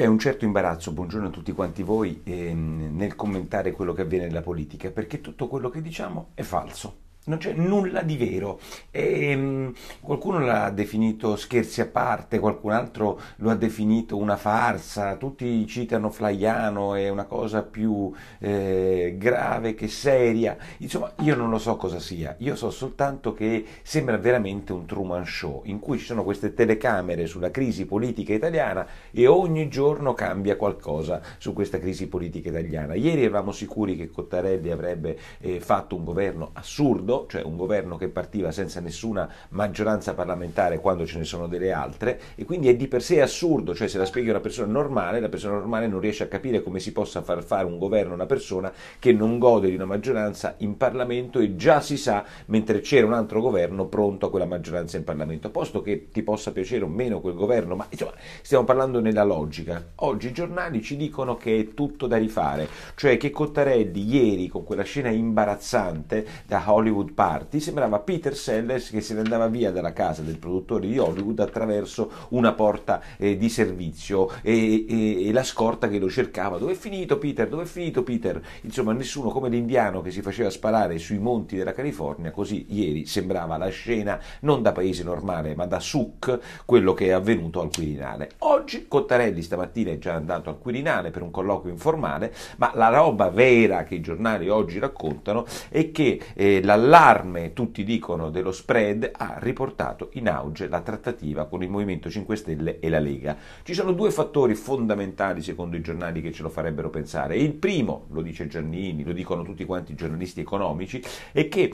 C'è un certo imbarazzo, buongiorno a tutti quanti voi, ehm, nel commentare quello che avviene nella politica, perché tutto quello che diciamo è falso non c'è nulla di vero. E, ehm, qualcuno l'ha definito scherzi a parte, qualcun altro lo ha definito una farsa, tutti citano Flaiano, è una cosa più eh, grave che seria. Insomma, io non lo so cosa sia, io so soltanto che sembra veramente un Truman Show, in cui ci sono queste telecamere sulla crisi politica italiana e ogni giorno cambia qualcosa su questa crisi politica italiana. Ieri eravamo sicuri che Cottarelli avrebbe eh, fatto un governo assurdo, cioè un governo che partiva senza nessuna maggioranza parlamentare quando ce ne sono delle altre e quindi è di per sé assurdo, cioè se la spieghi a una persona normale, la persona normale non riesce a capire come si possa far fare un governo a una persona che non gode di una maggioranza in Parlamento e già si sa mentre c'era un altro governo pronto a quella maggioranza in Parlamento, posto che ti possa piacere o meno quel governo, ma insomma stiamo parlando nella logica. Oggi i giornali ci dicono che è tutto da rifare, cioè che Cottarelli ieri con quella scena imbarazzante da Hollywood Hollywood Party sembrava Peter Sellers che se ne andava via dalla casa del produttore di Hollywood attraverso una porta eh, di servizio e, e, e, la scorta che lo cercava. Dove è finito Peter? Dove è finito Peter? Insomma, nessuno come l'indiano che si faceva sparare sui monti della California, così ieri sembrava la scena non da paese normale ma da suc quello che è avvenuto al Quirinale. Oggi Cottarelli stamattina è già andato al Quirinale per un colloquio informale, ma la roba vera che i giornali oggi raccontano è che eh, la l'allarme, tutti dicono, dello spread ha riportato in auge la trattativa con il Movimento 5 Stelle e la Lega. Ci sono due fattori fondamentali, secondo i giornali, che ce lo farebbero pensare. Il primo, lo dice Giannini, lo dicono tutti quanti i giornalisti economici, è che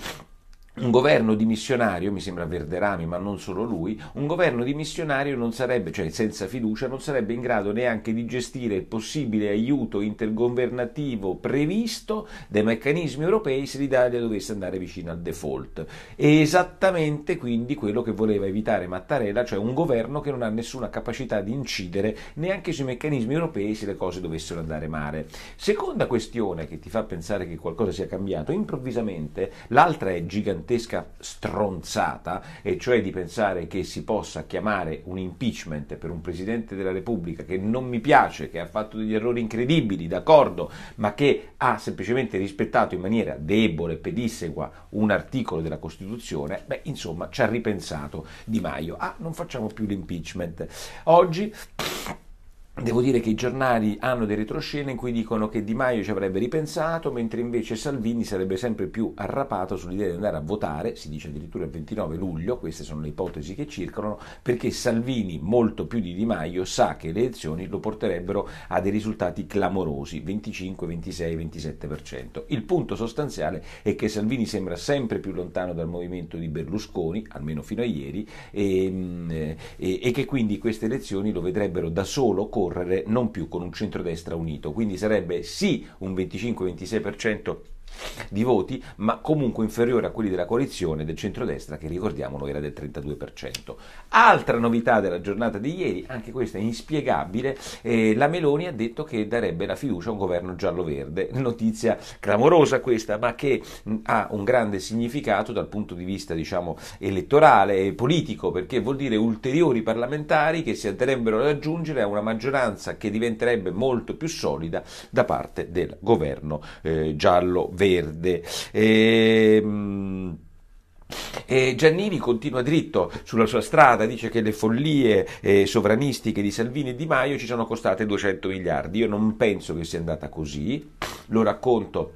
un governo dimissionario, mi sembra Verderami, ma non solo lui, un governo dimissionario non sarebbe, cioè senza fiducia, non sarebbe in grado neanche di gestire il possibile aiuto intergovernativo previsto dai meccanismi europei se l'Italia dovesse andare vicino al default. È esattamente quindi quello che voleva evitare Mattarella, cioè un governo che non ha nessuna capacità di incidere neanche sui meccanismi europei se le cose dovessero andare male. Seconda questione che ti fa pensare che qualcosa sia cambiato, improvvisamente l'altra è gigantesca gigantesca stronzata, e cioè di pensare che si possa chiamare un impeachment per un Presidente della Repubblica che non mi piace, che ha fatto degli errori incredibili, d'accordo, ma che ha semplicemente rispettato in maniera debole, pedissequa, un articolo della Costituzione, beh, insomma, ci ha ripensato Di Maio. Ah, non facciamo più l'impeachment. Oggi... Devo dire che i giornali hanno dei retroscene in cui dicono che Di Maio ci avrebbe ripensato, mentre invece Salvini sarebbe sempre più arrapato sull'idea di andare a votare, si dice addirittura il 29 luglio, queste sono le ipotesi che circolano, perché Salvini molto più di Di Maio sa che le elezioni lo porterebbero a dei risultati clamorosi, 25, 26, 27%. Il punto sostanziale è che Salvini sembra sempre più lontano dal movimento di Berlusconi, almeno fino a ieri, e, ehm, e, eh, e che quindi queste elezioni lo vedrebbero da solo contro concorrere non più con un centrodestra unito, quindi sarebbe sì un 25-26% di voti, ma comunque inferiore a quelli della coalizione del centrodestra che ricordiamolo era del 32%. Altra novità della giornata di ieri, anche questa è inspiegabile, eh, la Meloni ha detto che darebbe la fiducia a un governo giallo-verde, notizia clamorosa questa, ma che mh, mm, ha un grande significato dal punto di vista diciamo, elettorale e politico, perché vuol dire ulteriori parlamentari che si andrebbero ad aggiungere a una maggioranza che diventerebbe molto più solida da parte del governo eh, giallo-verde verde. E, ehm, e Giannini continua dritto sulla sua strada, dice che le follie eh, sovranistiche di Salvini e Di Maio ci sono costate 200 miliardi. Io non penso che sia andata così, lo racconto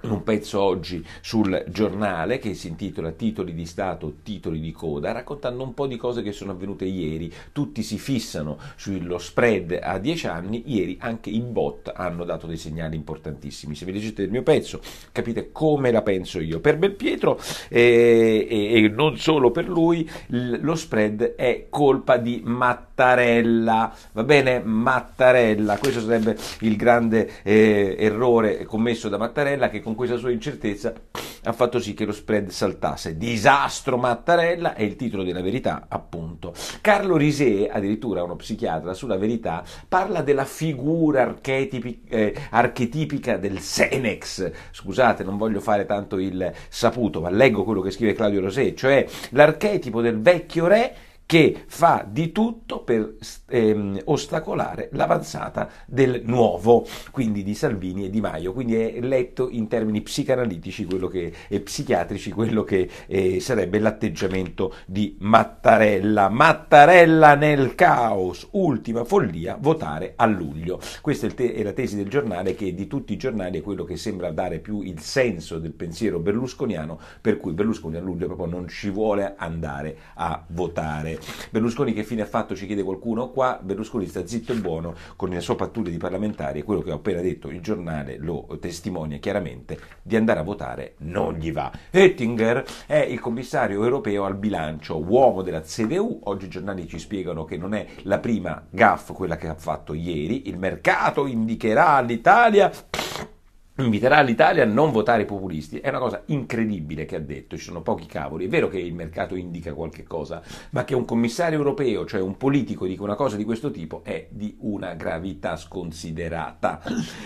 un pezzo oggi sul giornale che si intitola Titoli di Stato, titoli di coda, raccontando un po' di cose che sono avvenute ieri. Tutti si fissano sullo spread a 10 anni, ieri anche i bot hanno dato dei segnali importantissimi. Se vi leggete il mio pezzo capite come la penso io. Per Belpietro eh, e, e non solo per lui, lo spread è colpa di Mattarella. Va bene? Mattarella, questo sarebbe il grande eh, errore commesso da Mattarella che con questa sua incertezza ha fatto sì che lo spread saltasse. Disastro Mattarella è il titolo della verità, appunto. Carlo Risee, addirittura uno psichiatra, sulla verità parla della figura archetipi- eh, archetipica del Senex. Scusate, non voglio fare tanto il saputo, ma leggo quello che scrive Claudio Rosé, cioè l'archetipo del vecchio re che fa di tutto per ehm, ostacolare l'avanzata del nuovo, quindi di Salvini e Di Maio. Quindi è letto in termini psicanalitici che, e psichiatrici quello che eh, sarebbe l'atteggiamento di Mattarella. Mattarella nel caos, ultima follia, votare a luglio. Questa è, te- è la tesi del giornale che di tutti i giornali è quello che sembra dare più il senso del pensiero berlusconiano, per cui Berlusconi a luglio proprio non ci vuole andare a votare. Berlusconi che fine ha fatto, ci chiede qualcuno qua, Berlusconi sta zitto e buono con la sua pattuglia di parlamentari e quello che ho appena detto, il giornale lo testimonia chiaramente, di andare a votare non gli va. Oettinger è il commissario europeo al bilancio, uomo della CDU, oggi i giornali ci spiegano che non è la prima gaff quella che ha fatto ieri, il mercato indicherà all'Italia inviterà l'Italia a non votare i populisti. È una cosa incredibile che ha detto, ci sono pochi cavoli. È vero che il mercato indica qualche cosa, ma che un commissario europeo, cioè un politico, dica una cosa di questo tipo è di una gravità sconsiderata.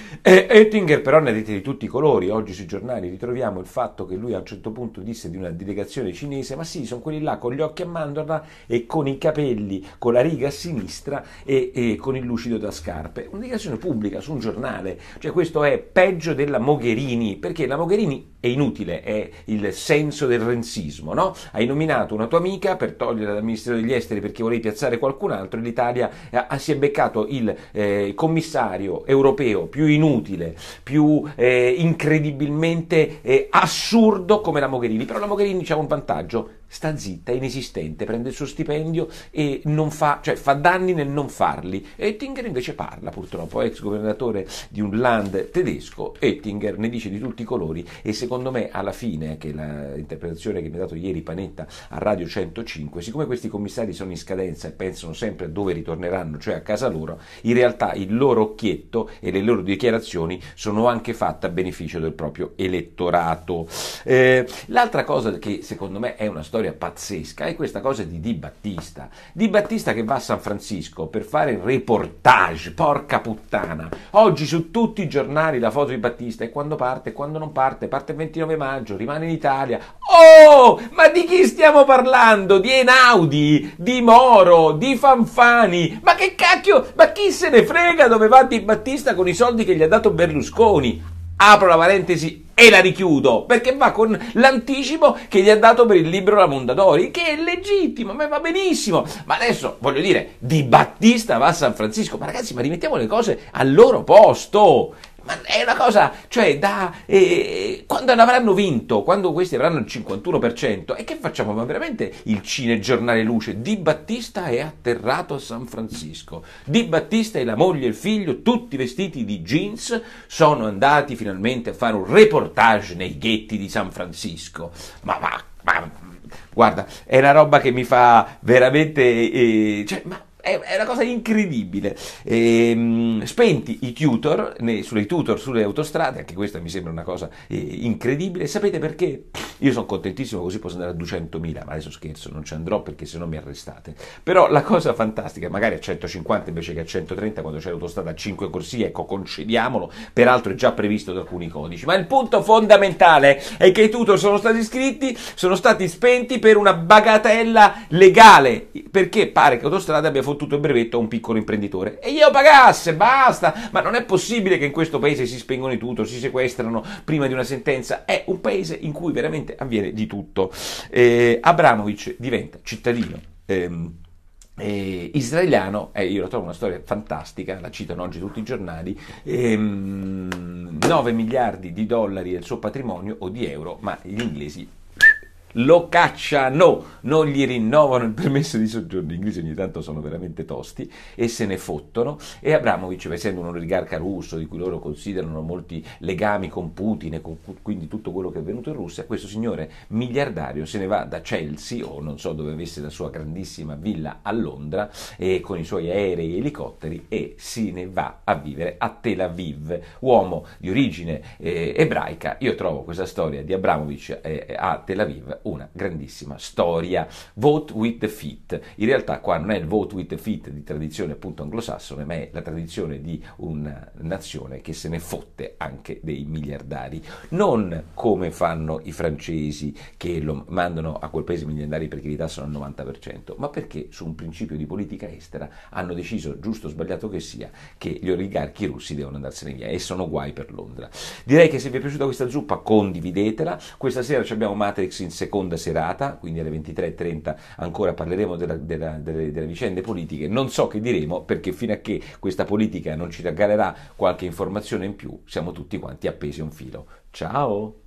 E Oettinger però ne ha dette di tutti i colori. Oggi sui giornali ritroviamo il fatto che lui a un certo punto disse di una delegazione cinese, ma sì, sono quelli là con gli occhi a mandorla e con i capelli, con la riga a sinistra e, e con il lucido da scarpe. Una delegazione pubblica su un giornale, cioè questo è peggio del della Mogherini, perché la Mogherini è inutile, è il senso del renzismo, no? Hai nominato una tua amica per toglierla dal Ministero degli Esteri perché volevi piazzare qualcun altro e l'Italia eh, si è beccato il eh, commissario europeo più inutile, più eh, incredibilmente eh, assurdo come la Mogherini, però la Mogherini diciamo, ha un vantaggio, sta zitta, è inesistente, prende il suo stipendio e non fa, cioè fa danni nel non farli. Ettinger invece parla, purtroppo, ex governatore di un land tedesco, Ettinger ne dice di tutti i colori e secondo me alla fine, che è l'interpretazione che mi ha dato ieri Panetta a Radio 105, siccome questi commissari sono in scadenza e pensano sempre a dove ritorneranno, cioè a casa loro, in realtà il loro occhietto e le loro dichiarazioni sono anche fatte a beneficio del proprio elettorato. Eh, l'altra cosa che secondo me è una storia storia pazzesca è questa cosa di Di Battista. Di Battista che va a San Francisco per fare reportage, porca puttana. Oggi su tutti i giornali la foto di Battista e quando parte, quando non parte, parte il 29 maggio, rimane in Italia. Oh, ma di chi stiamo parlando? Di Einaudi, di Moro, di Fanfani. Ma che cacchio, ma chi se ne frega dove va Di Battista con i soldi che gli ha dato Berlusconi? apro la parentesi e la richiudo perché va con l'anticipo che gli ha dato per il libro la Mondadori, che è legittimo, a me va benissimo. Ma adesso voglio dire, di Battista va a San Francisco, ma ragazzi, ma rimettiamo le cose al loro posto è una cosa, cioè, da, eh, eh quando avranno vinto, quando questi avranno il 51%, e che facciamo? Ma veramente il cinegiornale Luce, Di Battista è atterrato a San Francisco. Di Battista e la moglie e il figlio, tutti vestiti di jeans, sono andati finalmente a fare un reportage nei ghetti di San Francisco. Ma, ma, ma guarda, è una roba che mi fa veramente... Eh, cioè, ma, è, una cosa incredibile. E, ehm, spenti i tutor, sulle tutor, sulle autostrade, anche questa mi sembra una cosa eh, incredibile. Sapete perché? Io sono contentissimo così posso andare a 200.000, ma adesso scherzo, non ci andrò perché se no mi arrestate. Però la cosa fantastica, magari a 150 invece che a 130 quando c'è l'autostrada a 5 corsie, ecco, concediamolo, peraltro è già previsto da alcuni codici. Ma il punto fondamentale è che i tutor sono stati iscritti, sono stati spenti per una bagatella legale, perché pare che l'autostrada abbia fornito fottuto il brevetto a un piccolo imprenditore e io pagasse, basta, ma non è possibile che in questo paese si spengono i tutto, si sequestrano prima di una sentenza, è un paese in cui veramente avviene di tutto. Eh, Abramovic diventa cittadino. Ehm, eh, israeliano, eh, io la trovo una storia fantastica, la citano oggi tutti i giornali, ehm, 9 miliardi di dollari del suo patrimonio o di euro, ma gli inglesi lo cacciano, non gli rinnovano il permesso di soggiorno, gli inglesi ogni tanto sono veramente tosti e se ne fottono e Abramovic, essendo un oligarca russo di cui loro considerano molti legami con Putin e con, quindi tutto quello che è avvenuto in Russia, questo signore miliardario se ne va da Chelsea o non so dove avesse la sua grandissima villa a Londra e con i suoi aerei e elicotteri e se ne va a vivere a Tel Aviv, uomo di origine eh, ebraica, io trovo questa storia di Abramovic eh, a Tel Aviv una grandissima storia. Vote with the feet. In realtà qua non è il vote with the feet di tradizione appunto anglosassone, ma è la tradizione di una nazione che se ne fotte anche dei miliardari. Non come fanno i francesi che lo mandano a quel paese miliardari perché li tassano al 90%, ma perché su un principio di politica estera hanno deciso, giusto o sbagliato che sia, che gli oligarchi russi devono andarsene via e sono guai per Londra. Direi che se vi è piaciuta questa zuppa condividetela. Questa sera abbiamo Matrix in seconda seconda serata, quindi alle 23.30 ancora parleremo della, della, delle, delle, vicende politiche. Non so che diremo perché fino a che questa politica non ci regalerà qualche informazione in più, siamo tutti quanti appesi a un filo. Ciao!